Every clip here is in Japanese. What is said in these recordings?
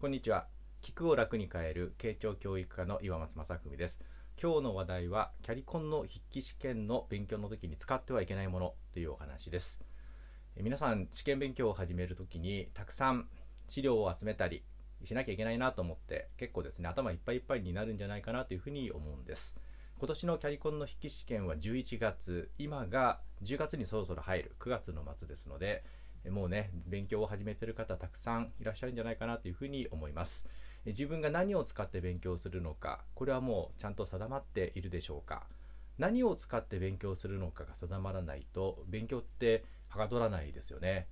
こんにちは聞くを楽に変える慶長教育科の岩松正文です今日の話題はキャリコンの筆記試験の勉強の時に使ってはいけないものというお話です皆さん試験勉強を始める時にたくさん資料を集めたりしなきゃいけないなと思って結構ですね頭いっぱいいっぱいになるんじゃないかなというふうに思うんです今年のキャリコンの筆記試験は11月今が10月にそろそろ入る9月の末ですのでもうね、勉強を始めてる方たくさんいらっしゃるんじゃないかなというふうに思います。自分が何を使って勉強するのか、これはもうちゃんと定まっているでしょうか。何を使って勉強するのかが定まらないと、勉強ってはかどらないですよね。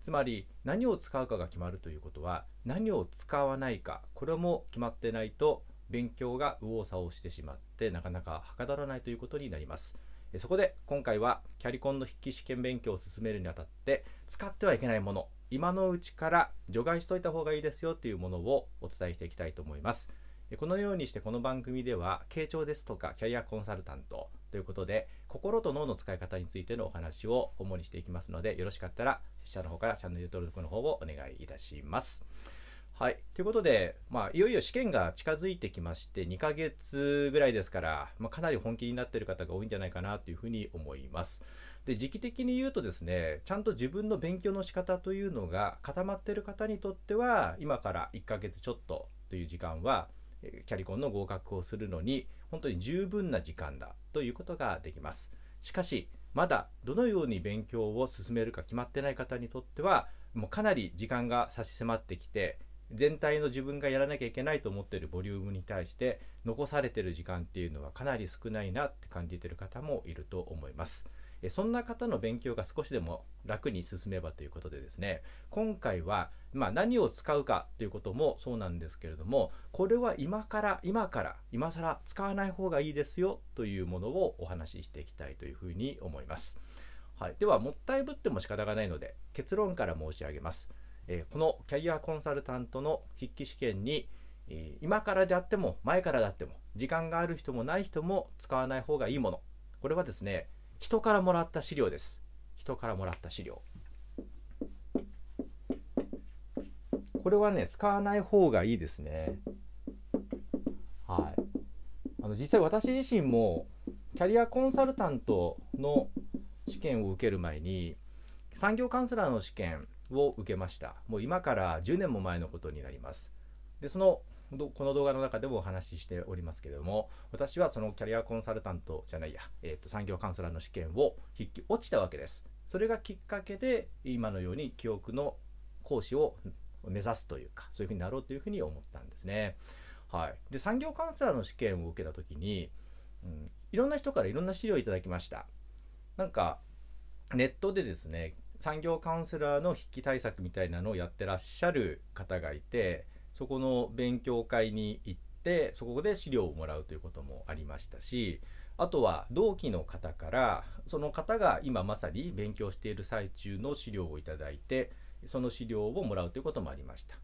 つまり何を使うかが決まるということは何を使わないかこれも決まってないと勉強が右往左往してしまってなかなかはかどらないということになりますそこで今回はキャリコンの筆記試験勉強を進めるにあたって使ってはいけないもの今のうちから除外しといた方がいいですよというものをお伝えしていきたいと思いますこのようにしてこの番組では傾聴ですとかキャリアコンサルタントということで心と脳の使い方についてのお話を主にしていきますのでよろしかったら拙者の方からチャンネル登録の方をお願いいたしますはい。ということで、まあ、いよいよ試験が近づいてきまして、2ヶ月ぐらいですから、まあ、かなり本気になっている方が多いんじゃないかなというふうに思います。で、時期的に言うとですね、ちゃんと自分の勉強の仕方というのが固まっている方にとっては、今から1ヶ月ちょっとという時間は、キャリコンの合格をするのに、本当に十分な時間だということができます。しかし、まだどのように勉強を進めるか決まってない方にとっては、もうかなり時間が差し迫ってきて、全体の自分がやらなきゃいけないと思ってるボリュームに対して残されてる時間っていうのはかなり少ないなって感じてる方もいると思います。そんな方の勉強が少しでも楽に進めばということでですね今回は、まあ、何を使うかということもそうなんですけれどもこれは今から今から今更使わない方がいいですよというものをお話ししていきたいというふうに思います、はい、ではもったいぶっても仕方がないので結論から申し上げますえこのキャリアコンサルタントの筆記試験に、え今からであっても前からであっても時間がある人もない人も使わない方がいいものこれはですね人からもらった資料です人からもらった資料これはね使わない方がいいですねはいあの実際私自身もキャリアコンサルタントの試験を受ける前に産業カウンセラーの試験を受けましたもう今から10年も前のことになりますでそのこの動画の中でもお話ししておりますけれども私はそのキャリアコンサルタントじゃないや、えー、と産業カウンセラーの試験を筆記落ちたわけですそれがきっかけで今のように記憶の講師を目指すというかそういうふうになろうというふうに思ったんですねはい、で産業カウンセラーの試験を受けた時に、うん、いろんな人からいろんな資料をいただきましたなんかネットでですね産業カウンセラーの筆記対策みたいなのをやってらっしゃる方がいてそこの勉強会に行ってそこで資料をもらうということもありましたしあとは同期の方からその方が今まさに勉強している最中の資料を頂いてその資料をもらうということもありました。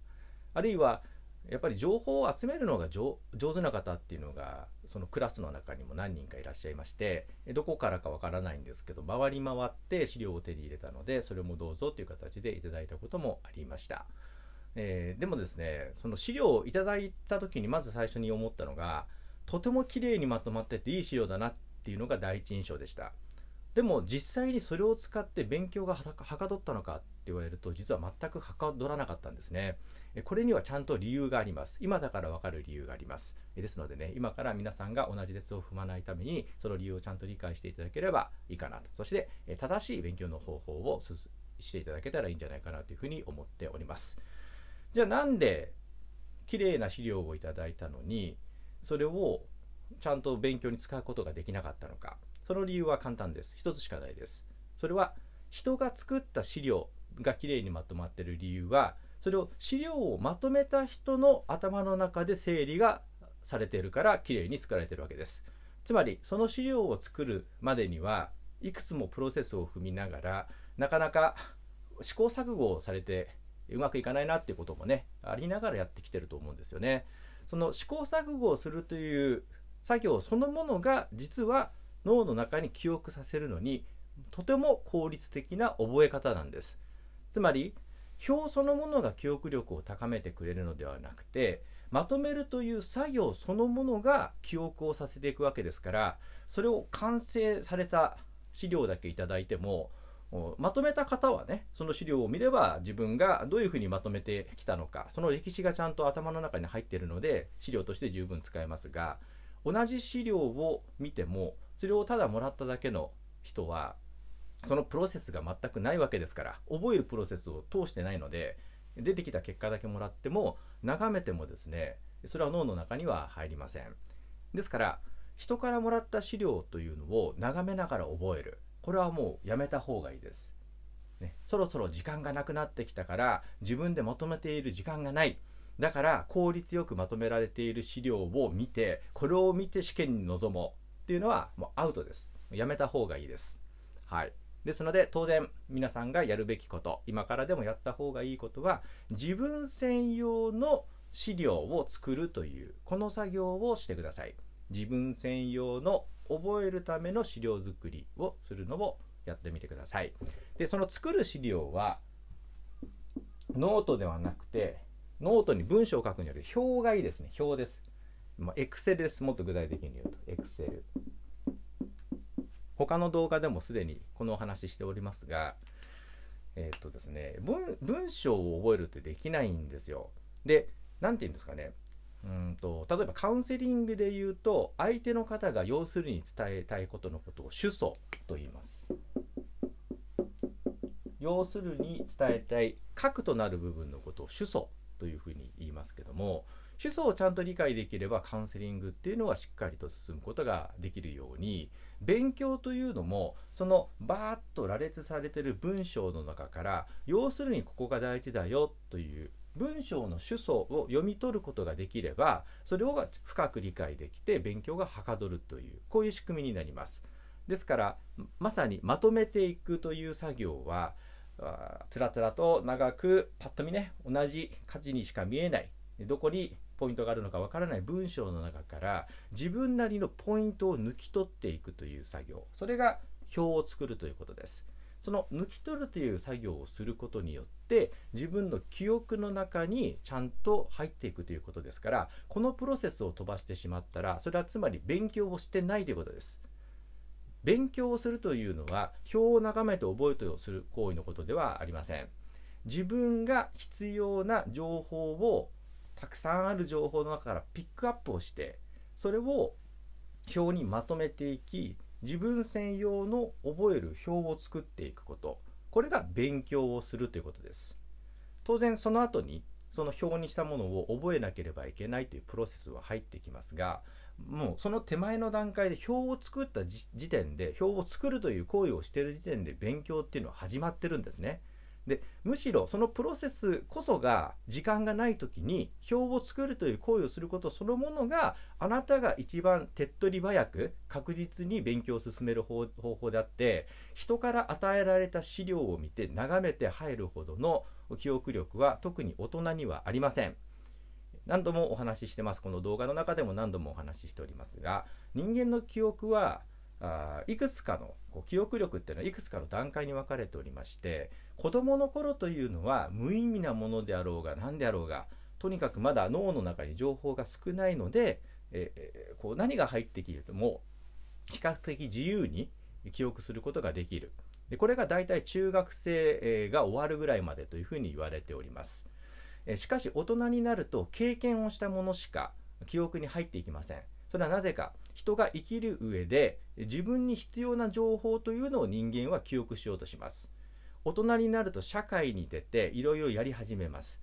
あるいはやっぱり情報を集めるのが上手な方っていうのがそのクラスの中にも何人かいらっしゃいましてどこからかわからないんですけど回り回って資料を手に入れたのでそれもどうぞという形でいただいたこともありました、えー、でもですねその資料をいただいた時にまず最初に思ったのがとても綺麗にまとまってていい資料だなっていうのが第一印象でしたでも実際にそれを使って勉強がはかどったのかって言われると実は全くはかどらなかったんですねこれにはちゃんと理由があります今だからわかる理由がありますですのでね今から皆さんが同じ列を踏まないためにその理由をちゃんと理解していただければいいかなとそして正しい勉強の方法をしていただけたらいいんじゃないかなというふうに思っておりますじゃあなんで綺麗な資料をいただいたのにそれをちゃんと勉強に使うことができなかったのかその理由は簡単です一つしかないですそれは人が作った資料がきれいにまとまってる理由はそれを資料をまとめた人の頭の中で整理がされているからきれいに作られてるわけですつまりその資料を作るまでにはいくつもプロセスを踏みながらなかなか試行錯誤をされてうまくいかないなっていうこともねありながらやってきてると思うんですよねその試行錯誤をするという作業そのものが実は脳の中に記憶させるのにとても効率的な覚え方なんですつまり表そのものが記憶力を高めてくれるのではなくてまとめるという作業そのものが記憶をさせていくわけですからそれを完成された資料だけいただいてもまとめた方はねその資料を見れば自分がどういうふうにまとめてきたのかその歴史がちゃんと頭の中に入っているので資料として十分使えますが同じ資料を見てもそれをただもらっただけの人はそのプロセスが全くないわけですから覚えるプロセスを通してないので出てきた結果だけもらっても眺めてもですねそれは脳の中には入りませんですから人からもらった資料というのを眺めながら覚えるこれはもうやめた方がいいです、ね、そろそろ時間がなくなってきたから自分でまとめている時間がないだから効率よくまとめられている資料を見てこれを見て試験に臨もうっていうのはもうアウトです。やめた方がいいです。はい。ですので当然皆さんがやるべきこと今からでもやった方がいいことは自分専用の資料を作るというこの作業をしてください自分専用の覚えるための資料作りをするのをやってみてくださいでその作る資料はノートではなくてノートに文章を書くによる表がいいですね表ですまあ、Excel ですもっと具体的に言うと Excel 他の動画でもすでにこのお話ししておりますがえー、っとですね文文章を覚えるってできないんですよでなんて言うんですかねうんと例えばカウンセリングで言うと相手の方が要するに伝えたいことのことを主訴と言います要するに伝えたい核となる部分のことを主訴というふうに言いますけども主訴をちゃんと理解できればカウンセリングっていうのはしっかりと進むことができるように勉強というのもそのバーッと羅列されてる文章の中から要するにここが大事だよという文章の主訴を読み取ることができればそれを深く理解できて勉強がはかどるというこういう仕組みになります。ですからまさにまとめていくという作業はつらつらと長くパッと見ね同じ価値にしか見えないどこにポイントがあるのかわからない文章の中から自分なりのポイントを抜き取っていくという作業それが表を作るということですその抜き取るという作業をすることによって自分の記憶の中にちゃんと入っていくということですからこのプロセスを飛ばしてしまったらそれはつまり勉強をしてないということです勉強をするというのは表を眺めて覚えとする行為のことではありません自分が必要な情報をたくさんある情報の中からピックアップをしてそれを表にまとめていき自分専用の覚える表を作っていくことこれが勉強をするということです当然その後にその表にしたものを覚えなければいけないというプロセスは入ってきますがもうその手前の段階で表を作った時点で表を作るという行為をしている時点で勉強っていうのは始まってるんですねでむしろそのプロセスこそが時間がない時に表を作るという行為をすることそのものがあなたが一番手っ取り早く確実に勉強を進める方法であって人から与えられた資料を見て眺めて入るほどの記憶力は特に大人にはありません。何度もお話ししてますこの動画の中でも何度もお話ししておりますが人間の記憶はあいくつかのこう記憶力っていうのはいくつかの段階に分かれておりまして子どもの頃というのは無意味なものであろうが何であろうがとにかくまだ脳の中に情報が少ないので、ええこう何が入ってきても比較的自由に記憶することができるでこれが大体中学生が終わるぐらいまでというふうに言われております。しかし大人になると経験をしたものしか記憶に入っていきません。それはなぜか人が生きる上で自分に必要な情報というのを人間は記憶しようとします大人になると社会に出ていろいろやり始めます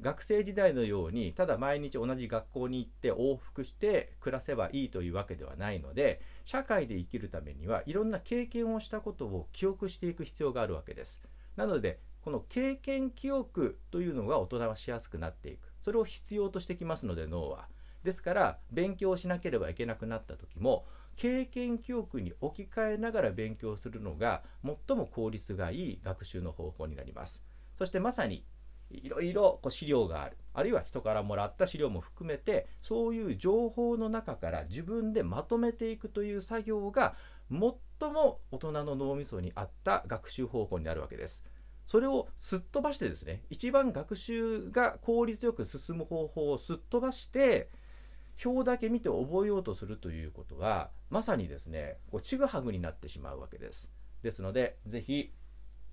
学生時代のようにただ毎日同じ学校に行って往復して暮らせばいいというわけではないので社会で生きるためにはいろんな経験をしたことを記憶していく必要があるわけですなのでこの経験記憶というのが大人はしやすくなっていくそれを必要としてきますので脳はですから勉強しなければいけなくなった時も経験記憶に置き換えながら勉強するのが最も効率がいい学習の方法になりますそしてまさにいろいろこう資料があるあるいは人からもらった資料も含めてそういう情報の中から自分でまとめていくという作業が最も大人の脳みそに合った学習方法になるわけですそれをすっ飛ばしてですね一番学習が効率よく進む方法をすっ飛ばして表だけ見て覚えようとするということはまさにですねこうちぐはぐになってしまうわけです。ですので是非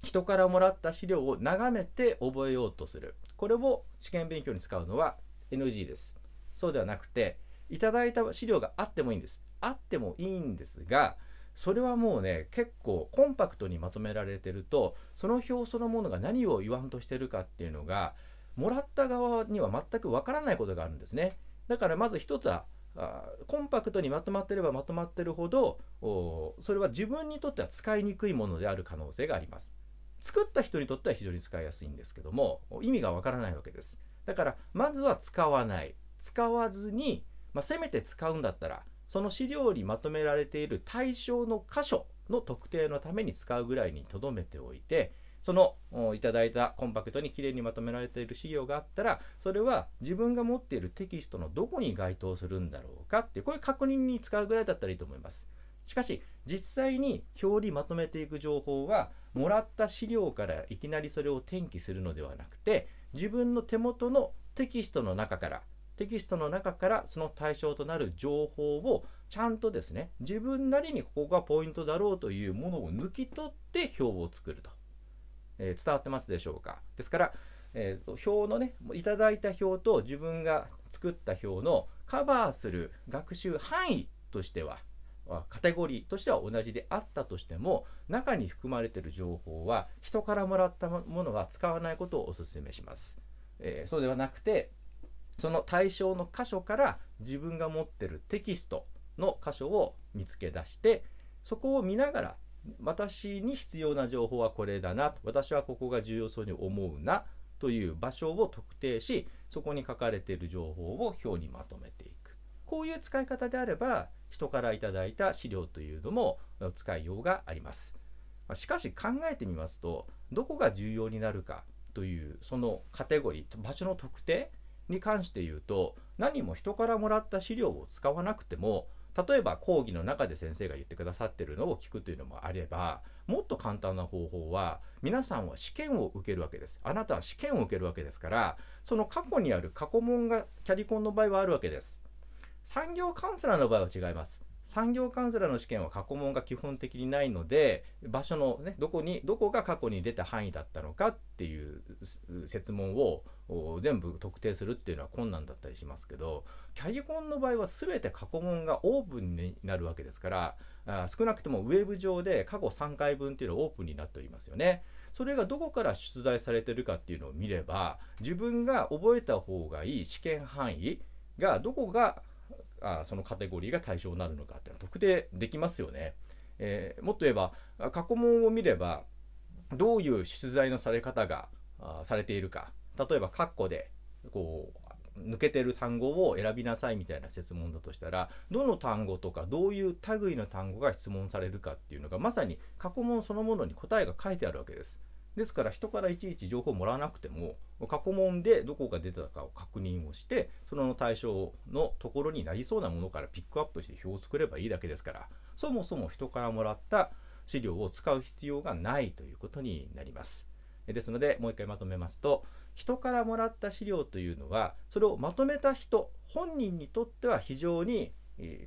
人からもらった資料を眺めて覚えようとするこれを試験勉強に使うのは NG です。そうではなくていただいた資料があってもいいんです。あってもいいんですがそれはもうね結構コンパクトにまとめられてるとその表そのものが何を言わんとしてるかっていうのがもらった側には全くわからないことがあるんですね。だからまず一つはコンパクトにまとまってればまとまってるほどそれは自分にとっては使いにくいものである可能性があります作った人にとっては非常に使いやすいんですけども意味がわからないわけですだからまずは使わない使わずに、まあ、せめて使うんだったらその資料にまとめられている対象の箇所の特定のために使うぐらいにとどめておいてそのいただいたコンパクトにきれいにまとめられている資料があったらそれは自分が持っているテキストのどこに該当するんだろうかってこういう確認に使うぐらいだったらいいと思います。しかし実際に表裏まとめていく情報はもらった資料からいきなりそれを転記するのではなくて自分の手元のテキストの中からテキストの中からその対象となる情報をちゃんとですね自分なりにここがポイントだろうというものを抜き取って表を作るとえー、伝わってますでしょうか。ですから、えー、表のね、いただいた表と自分が作った表のカバーする学習範囲としては、カテゴリーとしては同じであったとしても、中に含まれている情報は、人からもらったものは使わないことをお勧めします。えー、そうではなくて、その対象の箇所から自分が持っているテキストの箇所を見つけ出して、そこを見ながら私に必要な情報はこれだな私はここが重要そうに思うなという場所を特定しそこに書かれている情報を表にまとめていくこういう使い方であれば人から頂いた資料というのも使いようがありますしかし考えてみますとどこが重要になるかというそのカテゴリー場所の特定に関して言うと何も人からもらった資料を使わなくても例えば講義の中で先生が言ってくださってるのを聞くというのもあればもっと簡単な方法は皆さんは試験を受けるわけですあなたは試験を受けるわけですからその過去にある過去問がキャリコンの場合はあるわけです産業カウンセラーの場合は違います産業カウンセラーの試験は過去問が基本的にないので場所の、ね、どこにどこが過去に出た範囲だったのかっていう設問を全部特定するっていうのは困難だったりしますけどキャリコンの場合は全て過去問がオープンになるわけですからあ少なくともウェブ上で過去3回分っていうのをオープンになっておりますよね。それがどこから出題されてるかっていうのを見れば自分が覚えた方がいい試験範囲がどこがあそのカテゴリーが対象になるのかっていうのは特定できますよね。えー、もっと言えば過去問を見ればどういう出題のされ方がされているか例えば括弧でこう抜けてる単語を選びなさいみたいな設問だとしたらどの単語とかどういう類の単語が質問されるかっていうのがまさに過去問そのものに答えが書いてあるわけです。ですから人からいちいち情報をもらわなくても過去問でどこが出たかを確認をしてその対象のところになりそうなものからピックアップして表を作ればいいだけですからそもそも人からもらった資料を使う必要がないということになります。ですのでもう一回まとめますと人からもらった資料というのはそれをまとめた人本人にとっては非常に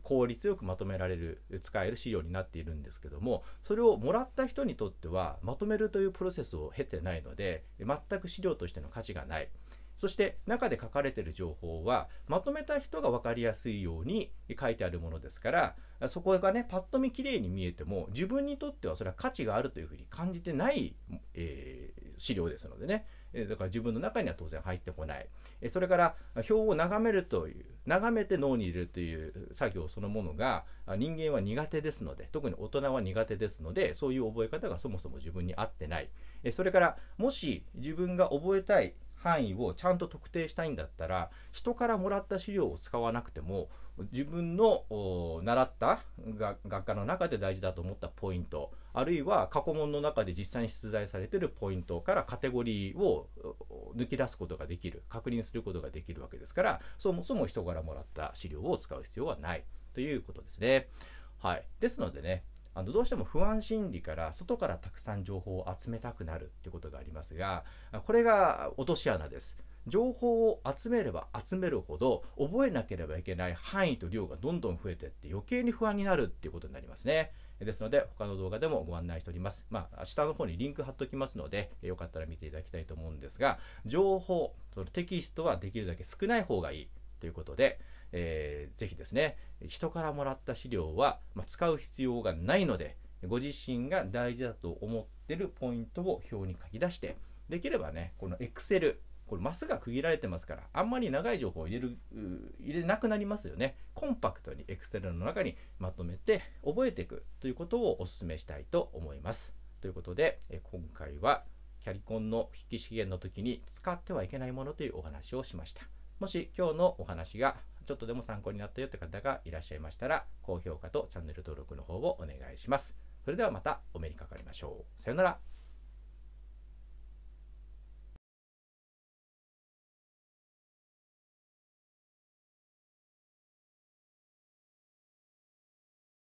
効率よくまとめられる使える資料になっているんですけどもそれをもらった人にとってはまとめるというプロセスを経てないので全く資料としての価値がないそして中で書かれている情報はまとめた人が分かりやすいように書いてあるものですからそこがねパッと見きれいに見えても自分にとってはそれは価値があるというふうに感じてない、えー、資料ですのでねえだから自分の中には当然入ってこない、えそれから表を眺めるという眺めて脳に入れるという作業そのものが人間は苦手ですので特に大人は苦手ですのでそういう覚え方がそもそも自分に合ってない、えそれからもし自分が覚えたい範囲をちゃんと特定したいんだったら人からもらった資料を使わなくても自分の習った学科の中で大事だと思ったポイントあるいは過去問の中で実際に出題されてるポイントからカテゴリーを抜き出すことができる確認することができるわけですからそもそも人からもらった資料を使う必要はないということですね。はい、ですのでねあのどうしても不安心理から外からたくさん情報を集めたくなるということがありますがこれが落とし穴です。情報を集めれば集めるほど覚えなければいけない範囲と量がどんどん増えていって余計に不安になるっていうことになりますね。ですので他の動画でもご案内しております。まあ下の方にリンク貼っておきますのでよかったら見ていただきたいと思うんですが情報そのテキストはできるだけ少ない方がいいということでえー、ぜひですね、人からもらった資料は、まあ、使う必要がないので、ご自身が大事だと思ってるポイントを表に書き出して、できればね、この Excel、これマスが区切られてますから、あんまり長い情報を入れる、入れなくなりますよね。コンパクトに Excel の中にまとめて覚えていくということをお勧めしたいと思います。ということで、え今回はキャリコンの筆記試験の時に使ってはいけないものというお話をしました。もし今日のお話がちょっとでも参考になったよって方がいらっしゃいましたら、高評価とチャンネル登録の方をお願いします。それではまたお目にかかりましょう。さよなら。